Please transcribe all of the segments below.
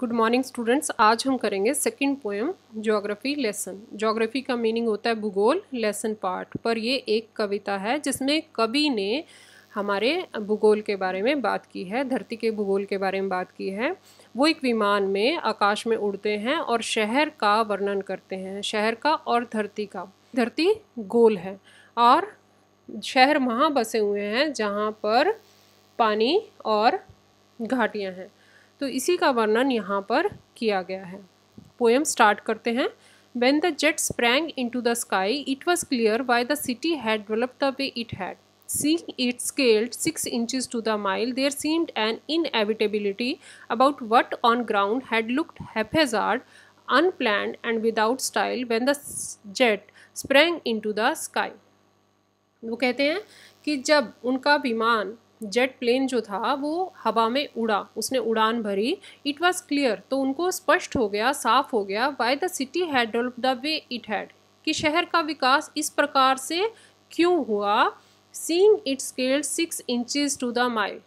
good morning students आज हम करेंगे second poem geography lesson geography का मीनिंग होता है भूगोल लेसन पार्ट पर ये एक कविता है जिसमें कवि ने हमारे भूगोल के बारे में बात की है धरती के भूगोल के बारे में बात की है वो एक विमान में आकाश में उड़ते हैं और शहर का वर्णन करते हैं शहर का और धरती का धरती गोल है और शहर वहाँ बसे हुए हैं जहाँ पर पानी और घाटियाँ हैं तो इसी का वर्णन यहाँ पर किया गया है पोएम स्टार्ट करते हैं when the jet sprang into the sky it was clear why the city had develop the way it had seeing it scaled six inches to the mile there seemed an inevitability about what on ground had looked haphazard unplanned and without style when the jet sprang into the sky वो कहते हैं कि जब उनका विमान jet plane जो था वो हवा में उड़ा उसने उड़ान भरी इट वॉज क्लियर तो उनको स्पष्ट हो गया साफ हो गया why the city had develop the way it had कि शहर का विकास इस प्रकार से क्यों हुआ seeing it scaled six inches to the mile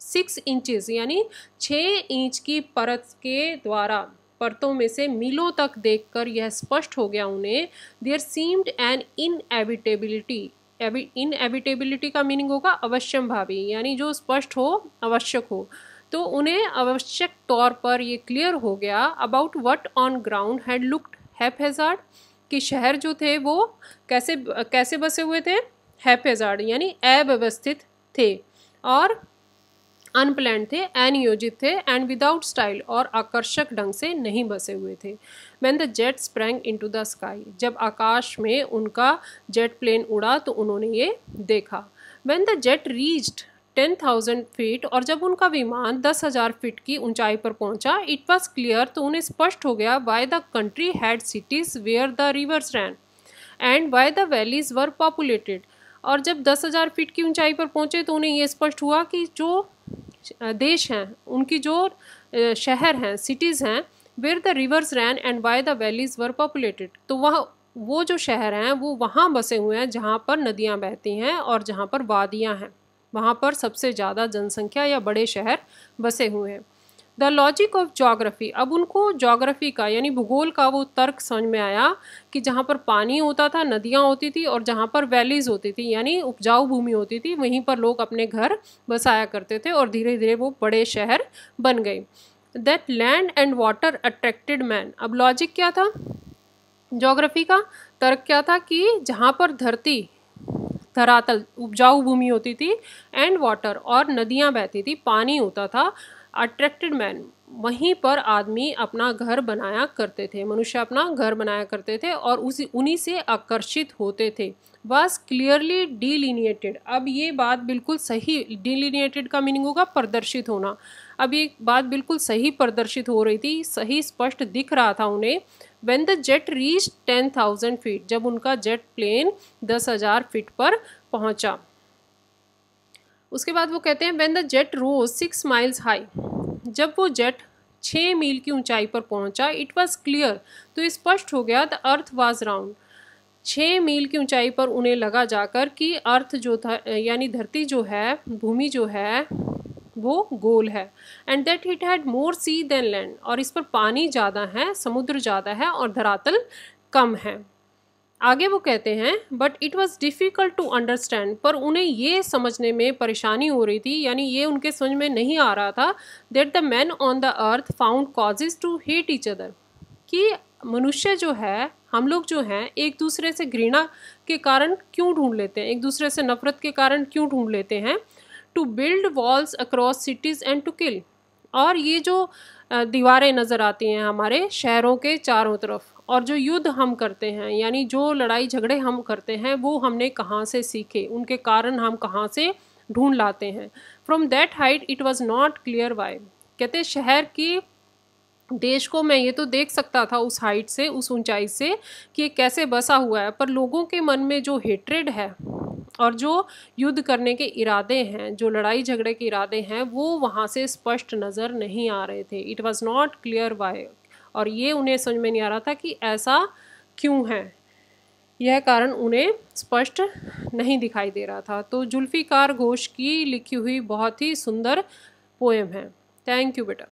six inches यानी छः इंच की परत के द्वारा परतों में से मीलों तक देखकर यह स्पष्ट हो गया उन्हें there seemed an inevitability inevitability का मीनिंग होगा अवश्यम भावी यानी जो स्पष्ट हो आवश्यक हो तो उन्हें आवश्यक तौर पर ये क्लियर हो गया about what on ground had looked haphazard कि शहर जो थे वो कैसे कैसे बसे हुए थे हैप हेजार्ड यानी अव्यवस्थित थे और अनप्लैंड थे अनियोजित थे एंड विदाउट स्टाइल और आकर्षक ढंग से नहीं बसे हुए थे when the jet sprang into the sky जब आकाश में उनका जेट प्लेन उड़ा तो उन्होंने ये देखा when the jet reached ten thousand feet और जब उनका विमान दस हज़ार फीट की ऊंचाई पर पहुंचा इट वॉज क्लियर तो उन्हें स्पष्ट हो गया why the country had cities where the rivers ran and why the valleys were populated और जब दस हज़ार फीट की ऊंचाई पर पहुंचे तो उन्हें ये स्पष्ट हुआ कि जो देश हैं उनकी जो शहर हैं सिटीज़ हैं where the rivers ran and by the valleys were populated तो वह वो जो शहर हैं वो वहाँ बसे हुए हैं जहाँ पर नदियाँ बहती हैं और जहाँ पर वादियाँ हैं वहाँ पर सबसे ज़्यादा जनसंख्या या बड़े शहर बसे हुए हैं द लॉजिक ऑफ जोग्राफ़ी अब उनको जोग्राफ़ी का यानी भूगोल का वो तर्क समझ में आया कि जहाँ पर पानी होता था नदियाँ होती थी और जहाँ पर वैलीज़ होती थी यानी उपजाऊ भूमि होती थी वहीं पर लोग अपने घर बसाया करते थे और धीरे धीरे वो बड़े शहर बन गए that land and water attracted man अब लॉजिक क्या था जोग्राफ़ी का तर्क क्या था कि जहाँ पर धरती धरातल उपजाऊ भूमि होती थी एंड वाटर और नदियाँ बहती थी पानी होता था अट्रैक्टेड मैन वहीं पर आदमी अपना घर बनाया करते थे मनुष्य अपना घर बनाया करते थे और उसी उन्हीं से आकर्षित होते थे वास क्लियरली डिलिनिएटेड अब ये बात बिल्कुल सही डिलिनिएटेड का मीनिंग होगा प्रदर्शित होना अब ये बात बिल्कुल सही प्रदर्शित हो रही थी सही स्पष्ट दिख रहा था उन्हें when the jet reach ten thousand feet जब उनका जेट प्लेन दस हज़ार फीट पर पहुंचा उसके बाद वो कहते हैं when the jet rose six miles high जब वो जेट छः मील की ऊंचाई पर पहुंचा इट वॉज क्लियर तो स्पष्ट हो गया द अर्थ वाज राउंड छः मील की ऊंचाई पर उन्हें लगा जाकर कि अर्थ जो था यानी धरती जो है भूमि जो है वो गोल है and that it had more sea than land और इस पर पानी ज़्यादा है समुद्र ज़्यादा है और धरातल कम है आगे वो कहते हैं but it was difficult to understand पर उन्हें ये समझने में परेशानी हो रही थी यानी ये उनके समझ में नहीं आ रहा था that the man on the earth found causes to hate each other कि मनुष्य जो है हम लोग जो हैं एक दूसरे से घृणा के कारण क्यों ढूंढ लेते हैं एक दूसरे से नफरत के कारण क्यों ढूंढ लेते हैं to build walls across cities and to kill और ये जो दीवारें नज़र आती हैं हमारे शहरों के चारों तरफ और जो युद्ध हम करते हैं यानी जो लड़ाई झगड़े हम करते हैं वो हमने कहाँ से सीखे उनके कारण हम कहाँ से ढूंढ लाते हैं from that height it was not clear why कहते शहर की देश को मैं ये तो देख सकता था उस हाइट से उस ऊंचाई से कि कैसे बसा हुआ है पर लोगों के मन में जो हेट्रेड है और जो युद्ध करने के इरादे हैं जो लड़ाई झगड़े के इरादे हैं वो वहाँ से स्पष्ट नज़र नहीं आ रहे थे it was not clear why और ये उन्हें समझ में नहीं आ रहा था कि ऐसा क्यों है यह कारण उन्हें स्पष्ट नहीं दिखाई दे रहा था तो कार घोष की लिखी हुई बहुत ही सुंदर पोएम है थैंक यू बेटा